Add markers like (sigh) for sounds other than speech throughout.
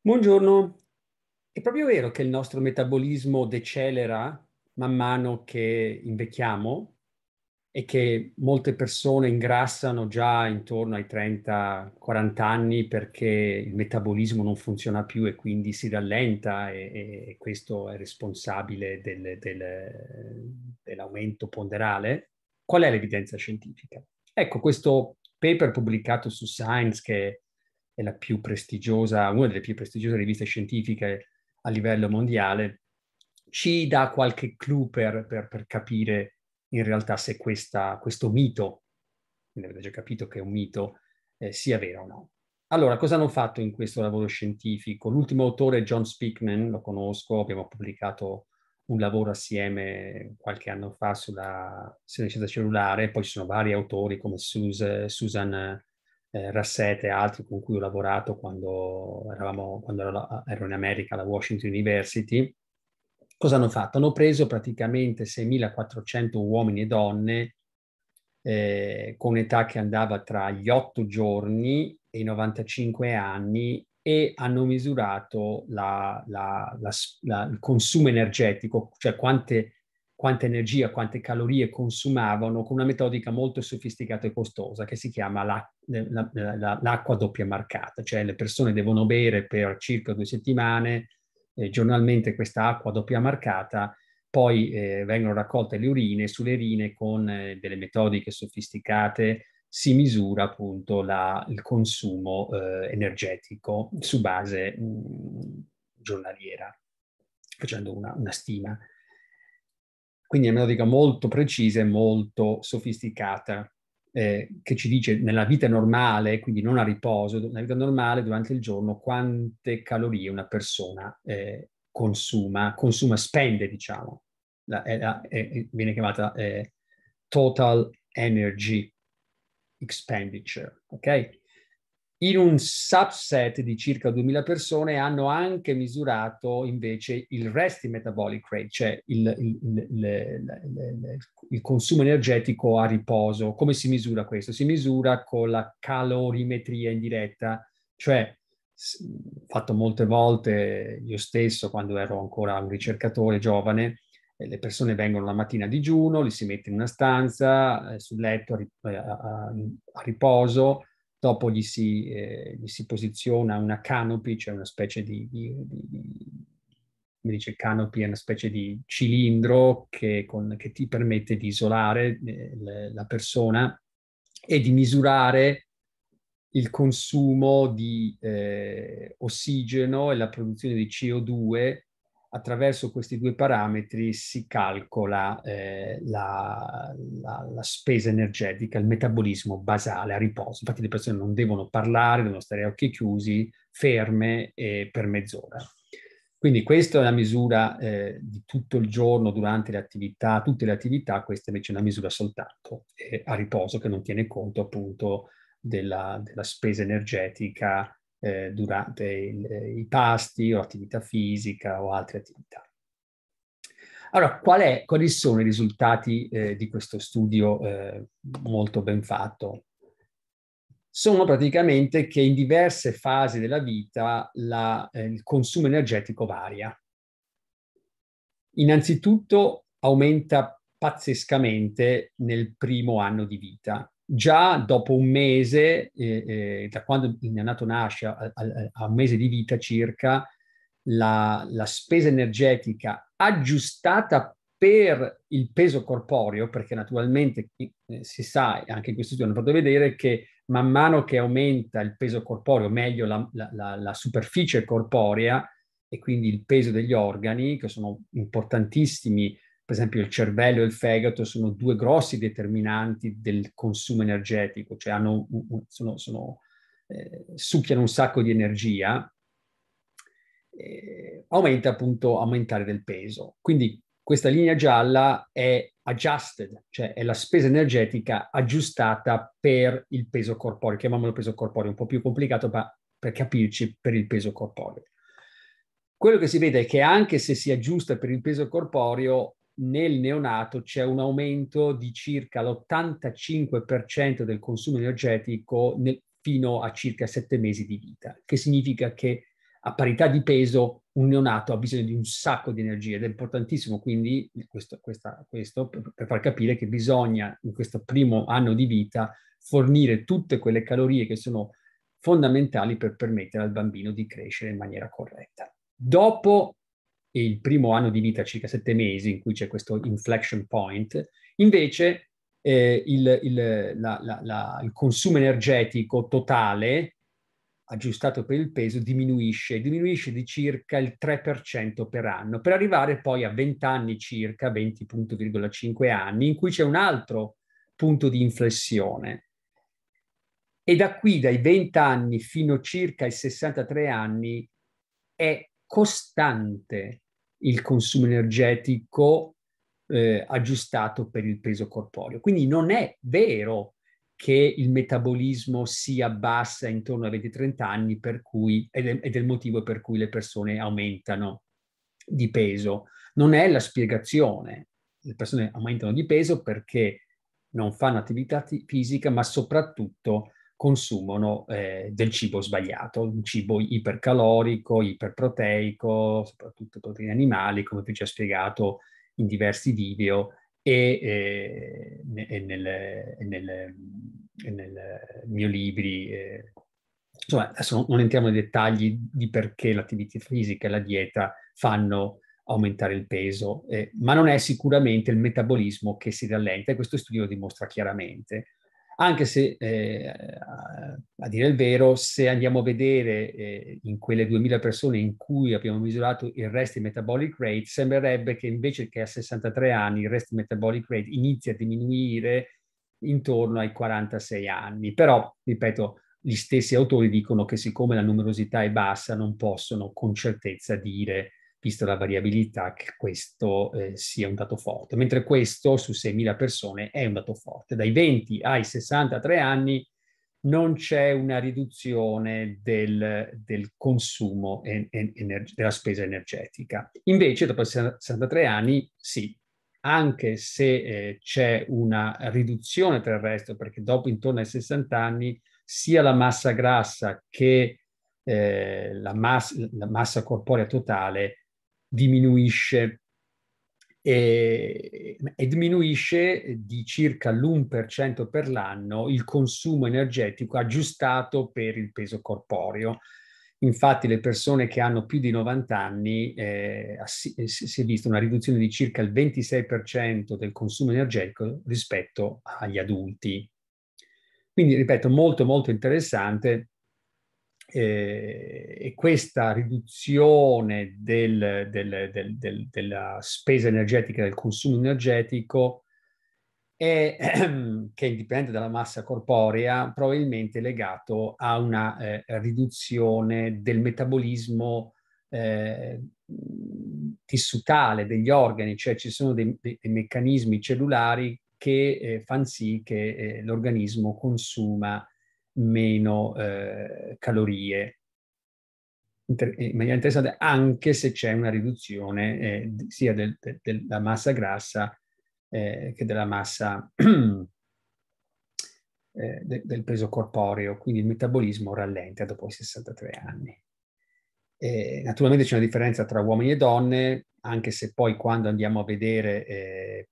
Buongiorno. È proprio vero che il nostro metabolismo decelera man mano che invecchiamo e che molte persone ingrassano già intorno ai 30-40 anni perché il metabolismo non funziona più e quindi si rallenta e, e questo è responsabile del, del, dell'aumento ponderale. Qual è l'evidenza scientifica? Ecco questo paper pubblicato su Science che è la più prestigiosa, una delle più prestigiose riviste scientifiche a livello mondiale, ci dà qualche clue per, per, per capire in realtà se questa, questo mito, quindi avete già capito che è un mito, eh, sia vero o no. Allora, cosa hanno fatto in questo lavoro scientifico? L'ultimo autore è John Speakman, lo conosco, abbiamo pubblicato un lavoro assieme qualche anno fa sulla senescenza cellulare, poi ci sono vari autori come Susan eh, Rassette e altri con cui ho lavorato quando, eravamo, quando ero, ero in America alla Washington University, cosa hanno fatto? Hanno preso praticamente 6.400 uomini e donne eh, con età che andava tra gli 8 giorni e i 95 anni e hanno misurato la, la, la, il consumo energetico, cioè quante quanta energia, quante calorie consumavano con una metodica molto sofisticata e costosa che si chiama la, eh, la, la, l'acqua doppia marcata, cioè le persone devono bere per circa due settimane eh, giornalmente questa acqua doppia marcata, poi eh, vengono raccolte le urine, sulle urine con eh, delle metodiche sofisticate si misura appunto il consumo eh, energetico su base mh, mm, giornaliera, facendo una, una stima. Quindi è una metodica molto precisa e molto sofisticata eh, che ci dice nella vita normale, quindi non a riposo, nella vita normale durante il giorno quante calorie una persona eh, consuma, consuma, spende diciamo. La, la, è, viene chiamata eh, total energy expenditure, ok? In un subset di circa 2000 persone hanno anche misurato invece il resting metabolic rate, cioè il, il, il, il, consumo energetico a riposo. Come si misura questo? Si misura con la calorimetria indiretta, cioè fatto molte volte io stesso quando ero ancora un ricercatore giovane, eh, le persone vengono la mattina a digiuno, li si mette in una stanza, eh, sul letto a eh, riposo, dopo gli si, eh, gli si posiziona una canopy, cioè una specie di, di, di, di come dice canopy, è una specie di cilindro che, con, che ti permette di isolare eh, la persona e di misurare il consumo di eh, ossigeno e la produzione di CO2 attraverso questi due parametri si calcola eh, la, la, la, spesa energetica, il metabolismo basale a riposo. Infatti le persone non devono parlare, devono stare a occhi chiusi, ferme eh, per mezz'ora. Quindi questa è una misura eh, di tutto il giorno durante le attività, tutte le attività, questa invece è una misura soltanto eh, a riposo che non tiene conto appunto della, della spesa energetica eh, durante il, eh, i pasti o attività fisica o altre attività. Allora, qual è, quali sono i risultati eh, di questo studio eh, molto ben fatto? Sono praticamente che in diverse fasi della vita la, eh, il consumo energetico varia. Innanzitutto aumenta pazzescamente nel primo anno di vita, già dopo un mese, eh, eh, da quando il neonato nasce a, a, a, un mese di vita circa, la, la, spesa energetica aggiustata per il peso corporeo, perché naturalmente eh, si sa, anche in questo studio hanno fatto vedere che man mano che aumenta il peso corporeo, meglio la, la, la superficie corporea e quindi il peso degli organi, che sono importantissimi per esempio il cervello e il fegato sono due grossi determinanti del consumo energetico, cioè hanno, sono, sono, eh, succhiano un sacco di energia, eh, aumenta appunto aumentare del peso. Quindi questa linea gialla è adjusted, cioè è la spesa energetica aggiustata per il peso corporeo, chiamiamolo peso corporeo, un po' più complicato ma per capirci per il peso corporeo. Quello che si vede è che anche se si aggiusta per il peso corporeo, nel neonato c'è un aumento di circa l'85% del consumo energetico nel, fino a circa sette mesi di vita, che significa che a parità di peso un neonato ha bisogno di un sacco di energia ed è importantissimo quindi questo, questa, questo per, per, far capire che bisogna in questo primo anno di vita fornire tutte quelle calorie che sono fondamentali per permettere al bambino di crescere in maniera corretta. Dopo il primo anno di vita, circa sette mesi, in cui c'è questo inflection point, invece eh, il, il, la, la, la, il, consumo energetico totale, aggiustato per il peso, diminuisce, diminuisce di circa il 3% per anno, per arrivare poi a 20 anni circa, 20,5 anni, in cui c'è un altro punto di inflessione. E da qui, dai 20 anni fino circa ai 63 anni, è costante il consumo energetico eh, aggiustato per il peso corporeo. Quindi non è vero che il metabolismo si abbassa intorno ai 20-30 anni per cui, ed, è, ed è il motivo per cui le persone aumentano di peso. Non è la spiegazione. Le persone aumentano di peso perché non fanno attività t- fisica, ma soprattutto consumano eh, del cibo sbagliato, un cibo ipercalorico, iperproteico, soprattutto proteine animali, come vi ho già spiegato in diversi video e, eh, e, nel, e, nel, e nel, mio libri. Eh. Insomma, adesso non entriamo nei dettagli di perché l'attività fisica e la dieta fanno aumentare il peso, eh, ma non è sicuramente il metabolismo che si rallenta e questo studio lo dimostra chiaramente anche se eh, a dire il vero, se andiamo a vedere eh, in quelle 2000 persone in cui abbiamo misurato il rest metabolic rate, sembrerebbe che invece che a 63 anni il rest metabolic rate inizia a diminuire intorno ai 46 anni. Però, ripeto, gli stessi autori dicono che siccome la numerosità è bassa non possono con certezza dire visto la variabilità, che questo eh, sia un dato forte, mentre questo su 6.000 persone è un dato forte. Dai 20 ai 63 anni non c'è una riduzione del, del consumo e, en, ener, della spesa energetica. Invece dopo i 63 anni sì, anche se eh, c'è una riduzione tra il resto, perché dopo intorno ai 60 anni sia la massa grassa che eh, la, massa, la, massa corporea totale diminuisce e, e diminuisce di circa l'1% per l'anno il consumo energetico aggiustato per il peso corporeo. Infatti le persone che hanno più di 90 anni eh, eh si, è vista una riduzione di circa il 26% del consumo energetico rispetto agli adulti. Quindi, ripeto, molto molto interessante eh, e questa riduzione del, del, del, della spesa energetica, del consumo energetico, è, (clears throat) che è indipendente dalla massa corporea, probabilmente legato a una eh, riduzione del metabolismo eh, tissutale degli organi, cioè ci sono dei, dei meccanismi cellulari che eh, fanno sì che eh, l'organismo consuma meno eh, calorie. in maniera interessante, anche se c'è una riduzione eh, sia del, de, della massa grassa eh, che della massa (clears throat) eh, de, del peso corporeo, quindi il metabolismo rallenta dopo i 63 anni. E, naturalmente c'è una differenza tra uomini e donne, anche se poi quando andiamo a vedere, eh,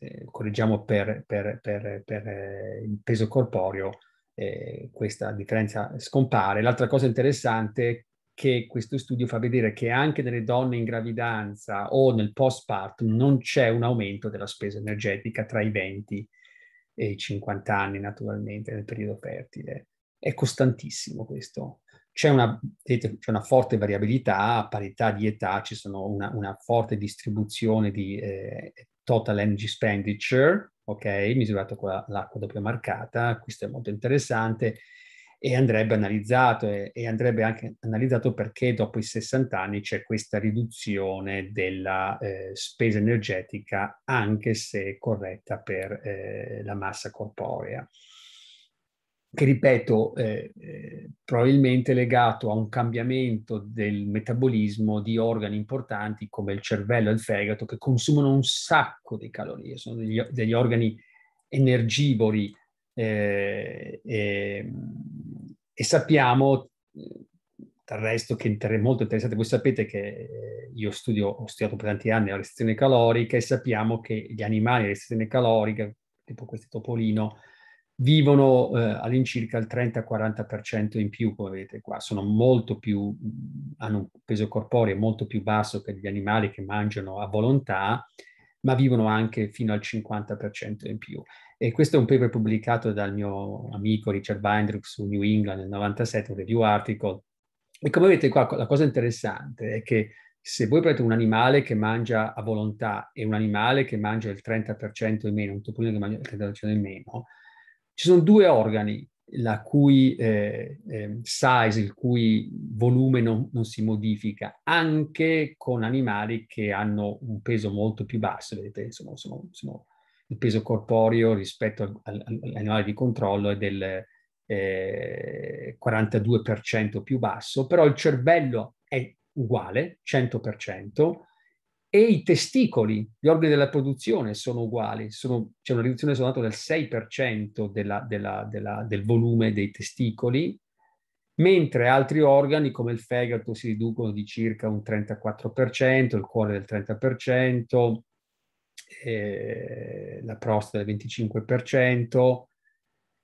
eh correggiamo per, per, per, per eh, il peso corporeo, eh, questa differenza scompare. L'altra cosa interessante è che questo studio fa vedere che anche nelle donne in gravidanza o nel postpartum non c'è un aumento della spesa energetica tra i 20 e i 50 anni, naturalmente, nel periodo fertile. È costantissimo questo. C'è una, vedete, c'è una forte variabilità, a parità di età ci sono una, una forte distribuzione di eh, total energy expenditure, ok? Misurato con l'acqua doppia marcata, questo è molto interessante e andrebbe analizzato e, e, andrebbe anche analizzato perché dopo i 60 anni c'è questa riduzione della eh, spesa energetica anche se corretta per eh, la massa corporea che ripeto eh, eh, probabilmente legato a un cambiamento del metabolismo di organi importanti come il cervello e il fegato che consumano un sacco di calorie, sono degli, degli organi energivori eh, ehm, e sappiamo eh, del resto che è molto interessante, voi sapete che eh, io studio, ho studiato per tanti anni la restrizione calorica e sappiamo che gli animali la restrizione calorica, tipo questo topolino, vivono eh, all'incirca il 30-40% in più, come vedete qua, sono molto più, hanno un peso corporeo molto più basso che gli animali che mangiano a volontà, ma vivono anche fino al 50% in più. E questo è un paper pubblicato dal mio amico Richard Bindrup su New England nel 97, un review article. E come vedete qua, la cosa interessante è che se voi prendete un animale che mangia a volontà e un animale che mangia il 30% in meno, un topolino che mangia il 30% in meno, ci sono due organi la cui eh, eh, size, il cui volume non, non, si modifica, anche con animali che hanno un peso molto più basso, vedete, insomma, sono, sono il peso corporeo rispetto all'animale di controllo è del eh, 42% più basso, però il cervello è uguale, 100%, e i testicoli, gli organi della produzione sono uguali, sono, c'è una riduzione soltanto del 6% della, della, della, del volume dei testicoli, mentre altri organi come il fegato si riducono di circa un 34%, il cuore del 30%, eh, la prostata del 25%,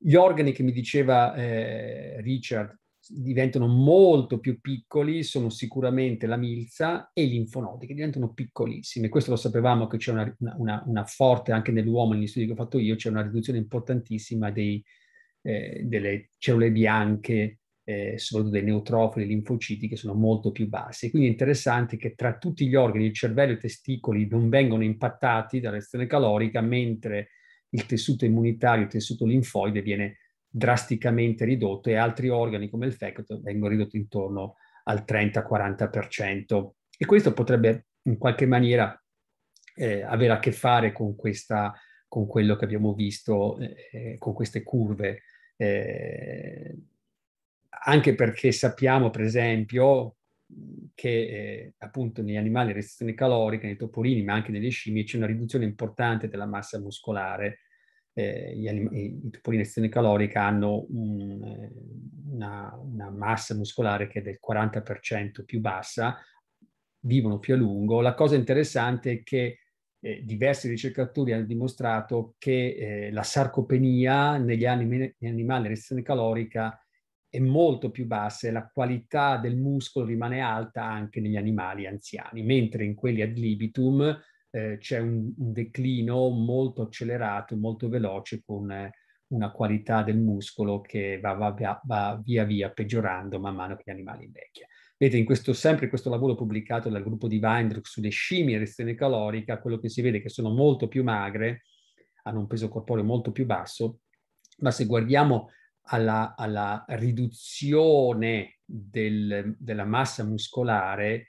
gli organi che mi diceva eh, Richard diventano molto più piccoli sono sicuramente la milza e i linfonodi, che diventano piccolissimi. Questo lo sapevamo che c'è una, una, una forte, anche nell'uomo, negli studi che ho fatto io, c'è una riduzione importantissima dei, eh, delle cellule bianche, eh, soprattutto dei neutrofili, linfociti, che sono molto più bassi. Quindi è interessante che tra tutti gli organi, il cervello e i testicoli, non vengono impattati dalla reazione calorica, mentre il tessuto immunitario, il tessuto linfoide viene drasticamente ridotto e altri organi come il fegato vengono ridotti intorno al 30-40%. E questo potrebbe in qualche maniera eh, avere a che fare con, questa, con quello che abbiamo visto, eh, con queste curve. Eh, anche perché sappiamo, per esempio, che eh, appunto negli animali a restrizione calorica, nei topolini, ma anche nelle scimmie, c'è una riduzione importante della massa muscolare eh, i, i topolini in azione calorica hanno un, eh, una, una massa muscolare che è del 40% più bassa, vivono più a lungo. La cosa interessante è che eh, diversi ricercatori hanno dimostrato che eh, la sarcopenia negli, anime, animali in restrizione calorica è molto più bassa e la qualità del muscolo rimane alta anche negli animali anziani, mentre in quelli ad libitum eh, c'è un, un, declino molto accelerato, molto veloce, con eh, una qualità del muscolo che va, va, via, va, via via peggiorando man mano che gli animali invecchiano. Vedete, in questo, sempre questo lavoro pubblicato dal gruppo di Weindruck sulle scimmie e restrizione calorica, quello che si vede è che sono molto più magre, hanno un peso corporeo molto più basso, ma se guardiamo alla, alla riduzione del, della massa muscolare,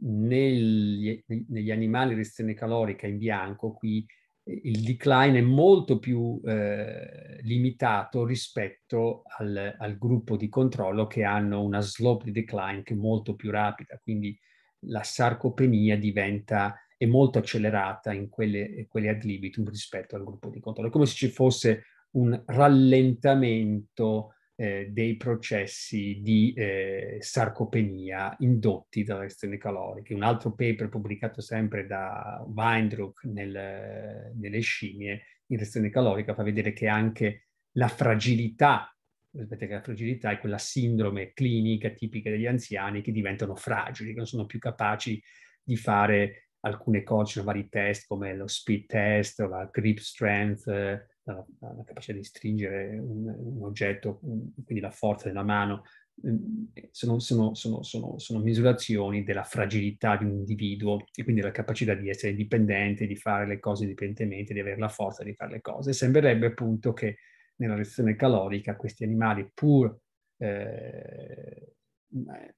negli, negli animali restrizione calorica in bianco, qui eh, il decline è molto più eh, limitato rispetto al, al, gruppo di controllo che hanno una slope di decline che è molto più rapida, quindi la sarcopenia diventa è molto accelerata in quelle, quelle ad libitum rispetto al gruppo di controllo, è come se ci fosse un rallentamento eh, dei processi di eh, sarcopenia indotti dalle restione caloriche. Un altro paper pubblicato sempre da Weindruck nel, nelle scimmie in restione calorica fa vedere che anche la fragilità, rispetto la fragilità, è quella sindrome clinica tipica degli anziani che diventano fragili, che non sono più capaci di fare alcune cose, vari test come lo speed test o la grip strength, eh, la, la capacità di stringere un, un oggetto, un, quindi la forza della mano, mm, eh, sono, sono, sono, sono, misurazioni della fragilità di un individuo e quindi la capacità di essere indipendente, di fare le cose indipendentemente, di avere la forza di fare le cose. Sembrerebbe appunto che nella reazione calorica questi animali, pur eh, eh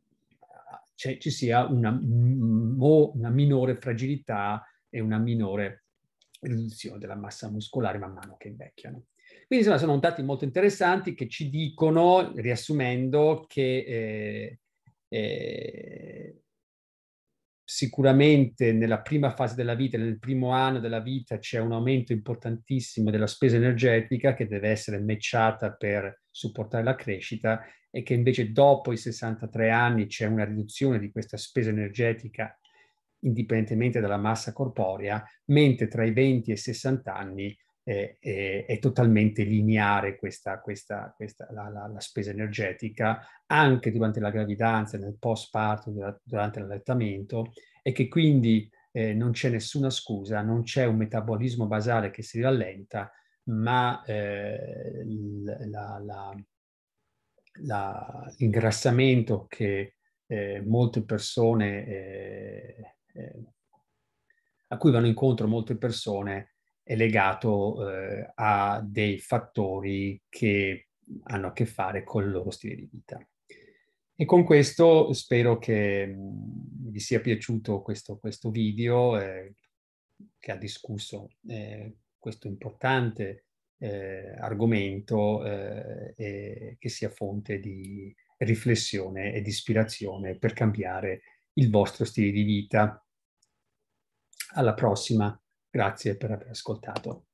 ci sia una, una minore fragilità e una minore riduzione della massa muscolare man mano che invecchiano. Quindi insomma sono dati molto interessanti che ci dicono, riassumendo, che eh, eh, sicuramente nella prima fase della vita, nel primo anno della vita c'è un aumento importantissimo della spesa energetica che deve essere matchata per supportare la crescita e che invece dopo i 63 anni c'è una riduzione di questa spesa energetica indipendentemente dalla massa corporea, mentre tra i 20 e i 60 anni eh, eh, è totalmente lineare questa, questa, questa, la, la, la, spesa energetica, anche durante la gravidanza, nel postparto, durante l'allattamento, e che quindi eh, non c'è nessuna scusa, non c'è un metabolismo basale che si rallenta, ma eh, l'ingrassamento che eh, molte persone eh, eh, a cui vanno incontro molte persone è legato eh, a dei fattori che hanno a che fare con il loro stile di vita. E con questo spero che vi sia piaciuto questo, questo video eh, che ha discusso eh, questo importante eh, argomento eh, e che sia fonte di riflessione e di ispirazione per cambiare il vostro stile di vita alla prossima, grazie per aver ascoltato.